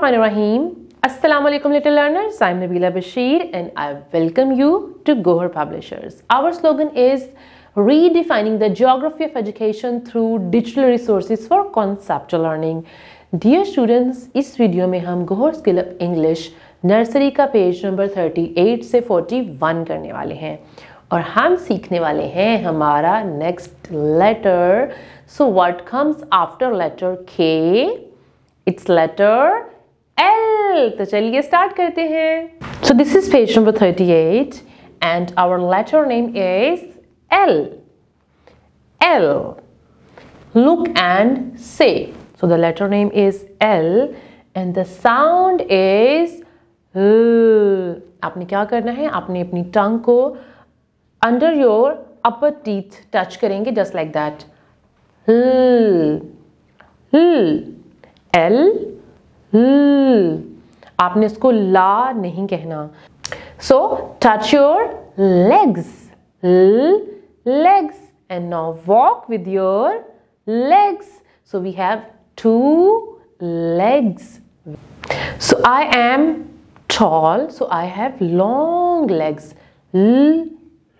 Bismillahirrahmanirrahim. Assalamu alaikum little learners. I'm Nabila Bashir and I welcome you to Gohar Publishers. Our slogan is redefining the geography of education through digital resources for conceptual learning. Dear students, इस video में हम Gohar skill up English nursery का page number 38 से 41 करने वाले हैं और हम सीखने वाले हैं हमारा next letter so what comes after letter K it's letter L तो चलिए स्टार्ट करते हैं so this is page number thirty eight and our letter name is L L look and say so the letter name is L and the sound is आपने क्या करना है आपने अपनी टंग को under your upper teeth touch करेंगे just like that L hmm, आपने इसको ला नहीं कहना so touch your legs legs and now walk with your legs so we have two legs so I am tall so I have long legs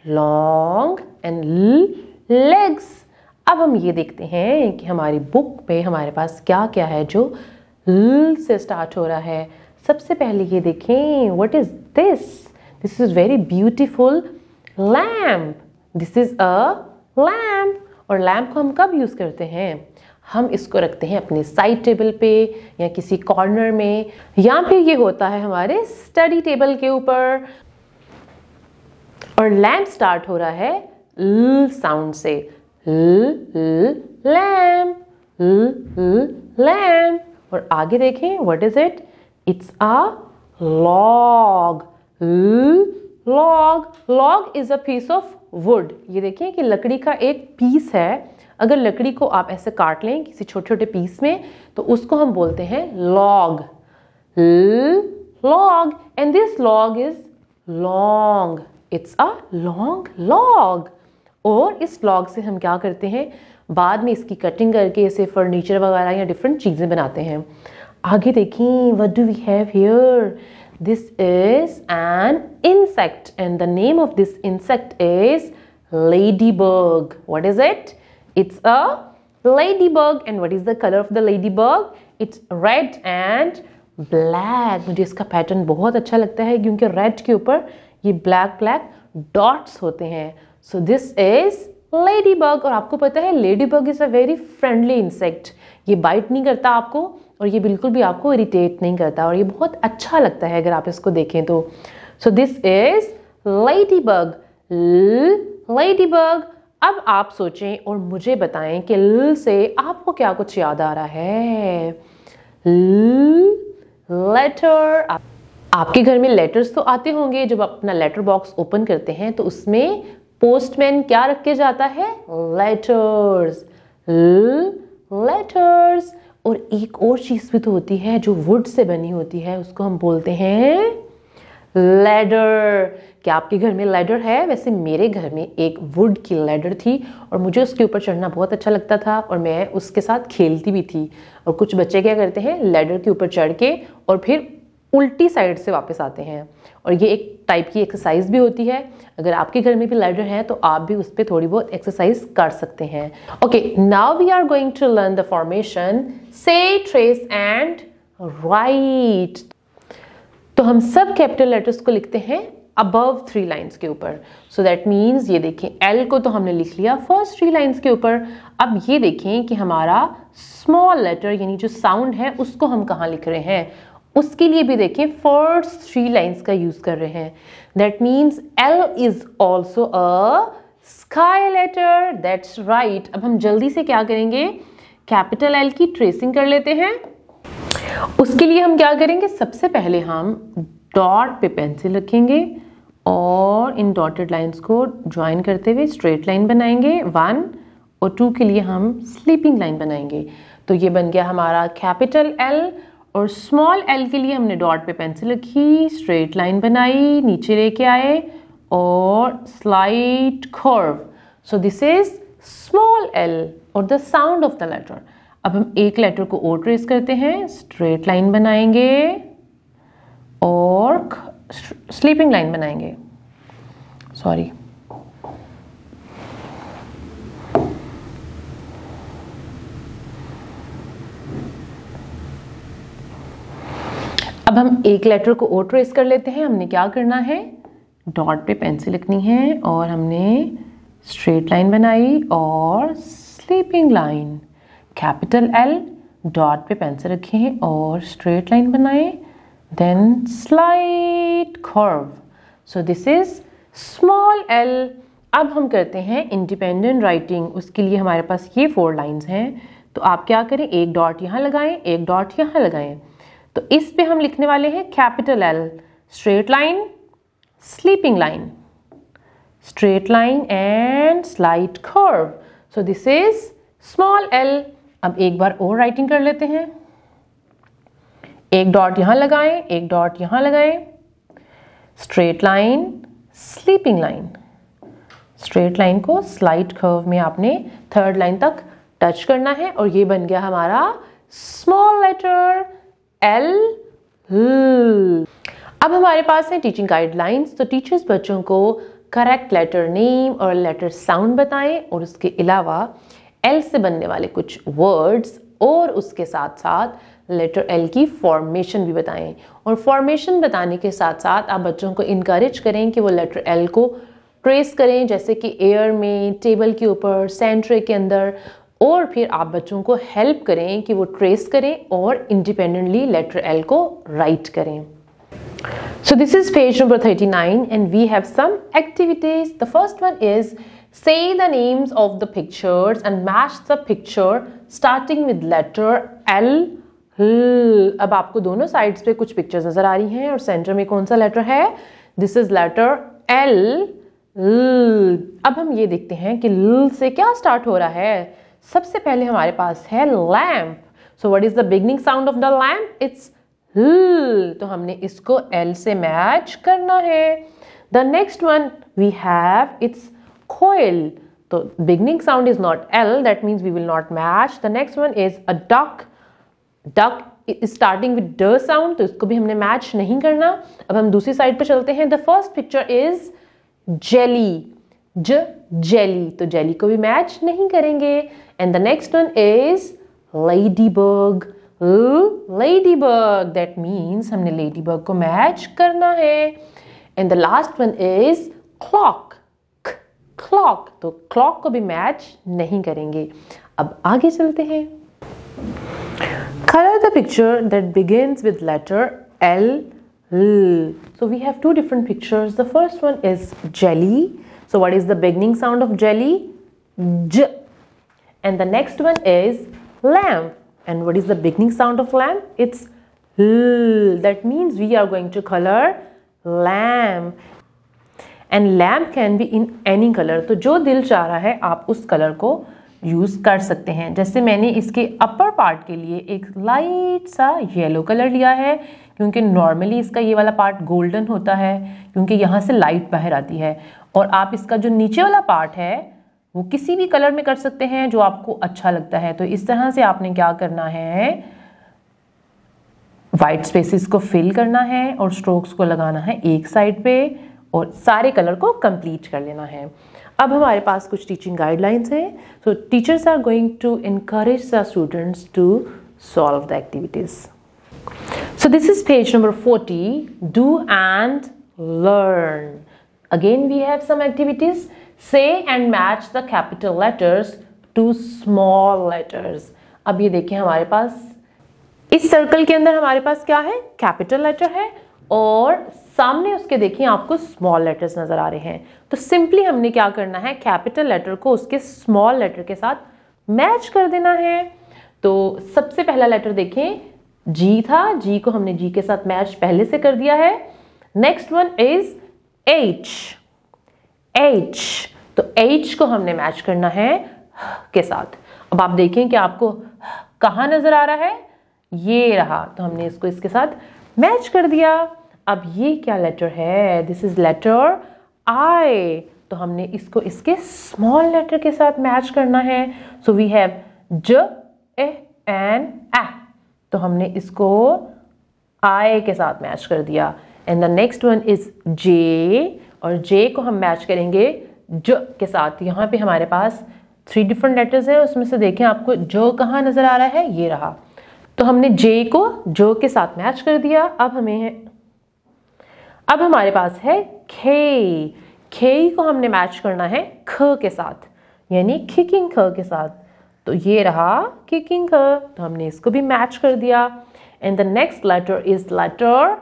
long and legs अब हम ये देखते हैं कि हमारी बुक पे हमारे पास क्या क्या है जो ल से स्टार्ट हो रहा है सबसे पहले ये देखें what is this this is very beautiful lamp this is a lamp और लैम्प को हम कब यूज़ करते हैं हम इसको रखते हैं अपने साइड टेबल पे या किसी कॉर्नर में या फिर ये होता है हमारे स्टडी टेबल के ऊपर और लैम्प स्टार्ट हो रहा है ल साउंड से ल लैम्प ल लैम्प और आगे देखें what is it it's a log log log is a piece of wood ये देखें कि लकड़ी का एक पीस है अगर लकड़ी को आप ऐसे काट लें किसी छोटे छोटे पीस में तो उसको हम बोलते हैं log log and this log is long it's a long log और इस लॉग से हम क्या करते हैं बाद में इसकी कटिंग करके इसे फर्नीचर वगैरह या डिफरेंट चीज़ें बनाते हैं आगे देखें what do we have here this is an insect and the name of this insect is ladybug what is it it's a ladybug and what is the colour of the ladybug it's red and black मुझे इसका pattern बहुत अच्छा लगता है क्योंकि red के ऊपर ये ब्लैक ब्लैक डॉट्स होते हैं सो दिस इज लेडीबग और आपको पता है ladybug is a very friendly insect ये बाइट नहीं करता आपको और ये बिल्कुल भी आपको इरिटेट नहीं करता और ये बहुत अच्छा लगता है अगर आप इसको देखें तो so this is ladybug ladybug अब आप सोचें और मुझे बताएं कि ल से आपको क्या कुछ याद आ रहा है लेटर आपके घर में लेटर्स तो आते होंगे जब आप अपना लेटर बॉक्स ओपन करते हैं तो उसमें पोस्टमैन क्या रख के जाता है लेटर्स लेटर्स और एक और चीज भी तो होती है जो वुड से बनी होती है उसको हम बोलते हैं लेडर क्या आपके घर में लेडर है वैसे मेरे घर में एक वुड की लेडर थी और मुझे उसके ऊपर चढ़ना बहुत अच्छा लगता था और मैं उसके साथ खेलती भी थी और कुछ बच्चे क्या करते हैं लेडर के ऊपर चढ़ के और फिर उल्टी साइड से वापस आते हैं और ये एक टाइप की एक्सरसाइज भी होती है अगर आपके घर में भी लैडर है तो आप भी उस पर थोड़ी बहुत एक्सरसाइज कर सकते हैं okay now we are going to learn the formation say trace and write तो हम सब कैपिटल लेटर्स को लिखते हैं अबव थ्री लाइन्स के ऊपर सो दैट मीन्स ये देखें एल को तो हमने लिख लिया फर्स्ट थ्री लाइन्स के ऊपर अब ये देखें कि हमारा स्मॉल लेटर यानी जो साउंड है उसको हम कहाँ लिख रहे हैं उसके लिए भी देखिए फर्स्ट थ्री लाइन्स का यूज़ कर रहे हैं that means L is also a sky letter that's right अब हम जल्दी से क्या करेंगे कैपिटल एल की ट्रेसिंग कर लेते हैं उसके लिए हम क्या करेंगे सबसे पहले हम डॉट पे पेंसिल रखेंगे और इन डॉटेड लाइंस को ज्वाइन करते हुए स्ट्रेट लाइन बनाएंगे वन और टू के लिए हम स्लीपिंग लाइन बनाएंगे तो ये बन गया हमारा कैपिटल एल और स्मॉल एल के लिए हमने डॉट पे पेंसिल रखी स्ट्रेट लाइन बनाई नीचे लेके आए और slight curve so this is small L और the sound of the letter अब हम एक लेटर को और ट्रेस करते हैं स्ट्रेट लाइन बनाएंगे और स्लीपिंग लाइन बनाएंगे सॉरी अब हम एक लेटर को और ट्रेस कर लेते हैं हमने क्या करना है डॉट पे पेंसिल लिखनी है और हमने स्ट्रेट लाइन बनाई और sleeping line capital L dot पे पेंसिल रखें और स्ट्रेट लाइन बनाए then slight curve so this is small L अब हम करते हैं इंडिपेंडेंट राइटिंग उसके लिए हमारे पास ये फोर लाइंस हैं तो आप क्या करें एक डॉट यहाँ लगाएं एक डॉट यहाँ लगाएं तो इस पे हम लिखने वाले हैं capital L straight line sleeping line straight line and slight curve so this is small L अब एक बार और राइटिंग कर लेते हैं एक डॉट यहां लगाएं एक डॉट यहां लगाएं straight line sleeping line straight line को स्लाइड कर्व में आपने थर्ड लाइन तक टच करना है और ये बन गया हमारा स्मॉल लेटर एल अब हमारे पास है टीचिंग गाइडलाइंस तो टीचर्स बच्चों को करेक्ट लेटर नेम और लेटर साउंड बताएं और उसके अलावा एल से बनने वाले कुछ वर्ड्स और उसके साथ साथ लेटर एल की फॉर्मेशन भी बताएं और फॉर्मेशन बताने के साथ साथ आप बच्चों को इनक्रेज करें कि वो लेटर एल को ट्रेस करें जैसे कि एयर में टेबल के ऊपर सेंट्रे के अंदर और फिर आप बच्चों को हेल्प करें कि वो ट्रेस करें और इंडिपेंडेंटली लेटर एल को राइट करें so this is page number 39 and we have some activities the first one is say the names of the pictures and match the picture starting with letter L अब आपको दोनों sides पे कुछ pictures नजर आ रही हैं और सेंटर में कौन सा लेटर है दिस इज लेटर एल अब हम ये देखते हैं कि ल से क्या स्टार्ट हो रहा है सबसे पहले हमारे पास है lamp so what is the beginning sound of the lamp it's तो हमने इसको एल से मैच करना है the next one we have it's koel तो beginning sound is not L that means we will not match the next one is a duck duck starting with ड sound तो इसको भी हमने मैच नहीं करना अब हम दूसरी साइड पर चलते हैं the first picture is jelly ज जेली तो जेली को भी मैच नहीं करेंगे And the next one is ladybug. Ladybug. That means हमने ladybug को match करना है. And the last one is clock. k Clock. तो clock को भी match नहीं करेंगे. अब आगे चलते हैं. Color the picture that begins with letter L. L. So we have two different pictures. The first one is jelly. So what is the beginning sound of jelly? J. And the next one is lamp. And what is the beginning sound of lamp? It's L. That means we are going to color lamp. And lamp can be in any colour तो जो दिल चाह रहा है आप उस colour को use कर सकते हैं जैसे मैंने इसके अपर पार्ट के लिए एक लाइट सा येलो कलर लिया है क्योंकि नॉर्मली इसका ये वाला पार्ट गोल्डन होता है क्योंकि यहाँ से लाइट बाहर आती है और आप इसका जो नीचे वाला पार्ट है वो किसी भी कलर में कर सकते हैं जो आपको अच्छा लगता है तो इस तरह से आपने क्या करना है वाइट स्पेसिस को फिल करना है और स्ट्रोक्स को लगाना है एक साइड पे और सारे कलर को कंप्लीट कर लेना है अब हमारे पास कुछ टीचिंग गाइडलाइंस हैं so teachers are going to encourage the students to solve the activities so this is page number 40, do and learn again we have some activities say and match the capital letters to small letters अब ये देखिए हमारे पास इस circle के अंदर हमारे पास क्या है कैपिटल लेटर है और सामने उसके देखिए आपको स्मॉल लेटर्स नज़र आ रहे हैं तो सिंपली हमने क्या करना है कैपिटल लेटर को उसके स्मॉल लेटर के साथ मैच कर देना है तो सबसे पहला लेटर देखें जी था जी को हमने जी के साथ मैच पहले से कर दिया है next one is H H तो H को हमने मैच करना है के साथ अब आप देखें कि आपको कहाँ नज़र आ रहा है ये रहा तो हमने इसको इसके साथ मैच कर दिया अब ये क्या लेटर है दिस इज़ लेटर आई तो हमने इसको इसके स्मॉल लेटर के साथ मैच करना है सो वी हैव ज ए एन ए तो हमने इसको आई के साथ मैच कर दिया and the next one is J और जे को हम मैच करेंगे ज के साथ यहाँ पे हमारे पास थ्री डिफरेंट लेटर्स हैं उसमें से देखें आपको ज कहाँ नज़र आ रहा है ये रहा तो हमने जे को ज के साथ मैच कर दिया अब हमें है अब हमारे पास है खे खे को हमने मैच करना है ख के साथ यानी खिकिंग ख के साथ तो ये रहा किकिंग ख तो हमने इसको भी मैच कर दिया and the next letter is letter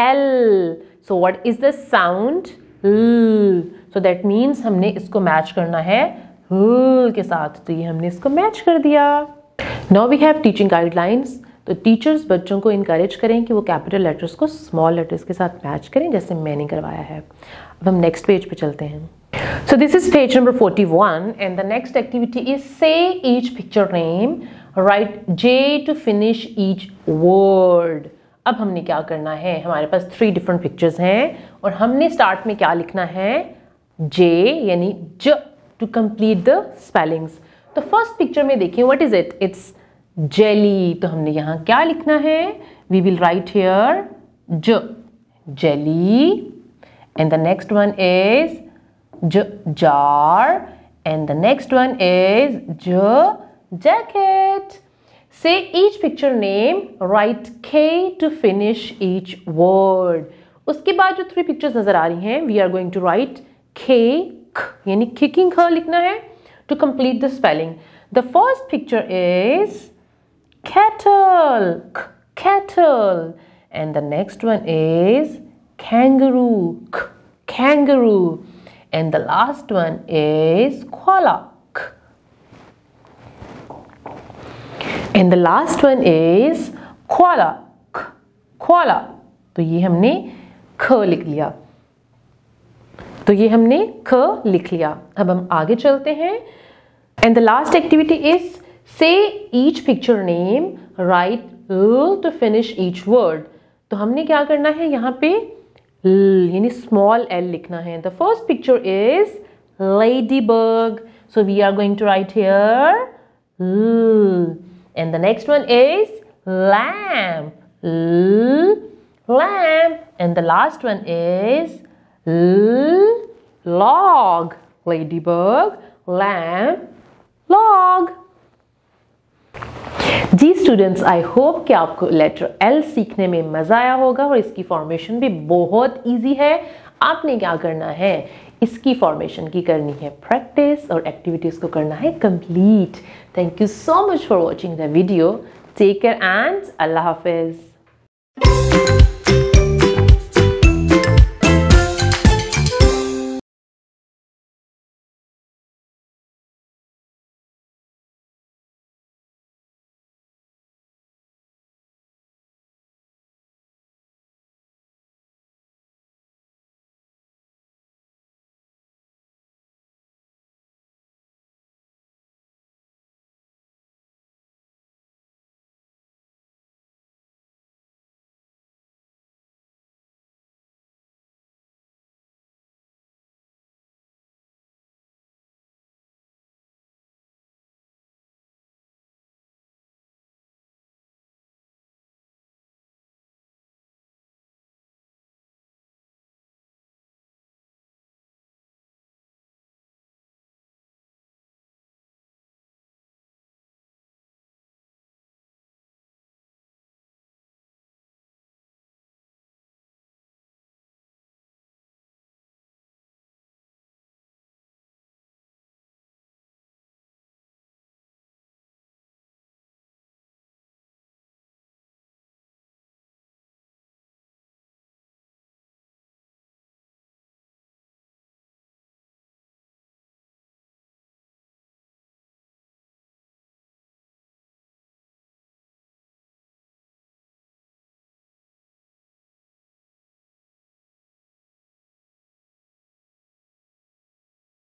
L so what is the sound so that means हमने इसको मैच करना है के साथ तो ये हमने इसको मैच कर दिया now we have teaching guidelines तो टीचर्स बच्चों को इनकरेज करें कि वो कैपिटल लेटर्स को स्मॉल लेटर्स के साथ मैच करें जैसे मैंने करवाया है अब हम नेक्स्ट पेज पे चलते हैं so this is page number 41 and the next activity is say each picture name write J to finish each word अब हमने क्या करना है हमारे पास थ्री डिफरेंट पिक्चर्स हैं और हमने स्टार्ट में क्या लिखना है जे यानी ज टू कंप्लीट द स्पेलिंग्स तो फर्स्ट पिक्चर में देखिए what is it it's jelly तो हमने यहाँ क्या लिखना है वी विल राइट हेयर ज jelly and the next one is ज jar and the next one is ज jacket Say each picture name, write K to finish each word. उसके बाद जो three pictures नजर आ रही हैं, we are going to write K, यानी kicking her लिखना है to complete the spelling. The first picture is kettle, kettle, and the next one is kangaroo, kangaroo, and the last one is koala, and the last one is koala koala तो ये हमने ख लिख लिया तो ये हमने ख लिख लिया अब हम आगे चलते हैं and the last activity is say each picture name write ल टू फिनिश ईच वर्ड तो हमने क्या करना है यहाँ पे यानी स्मॉल एल लिखना है the first picture is ladybug so we are going to write here ल And the next one is lamb. L, lamb. And the last one is l, log. Ladybug, lamb, log. जी students I hope कि आपको letter L सीखने में मज़ा आया होगा और इसकी फॉर्मेशन भी बहुत इजी है आपने क्या करना है इसकी फॉर्मेशन की करनी है प्रैक्टिस और एक्टिविटीज़ को करना है complete thank you so much for watching the video take care and अल्लाह हाफिज़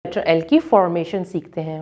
लेटर एल की फॉर्मेशन सीखते हैं